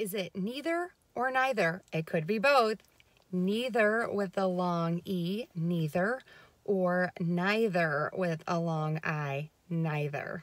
Is it neither or neither? It could be both. Neither with the long E, neither, or neither with a long I, neither.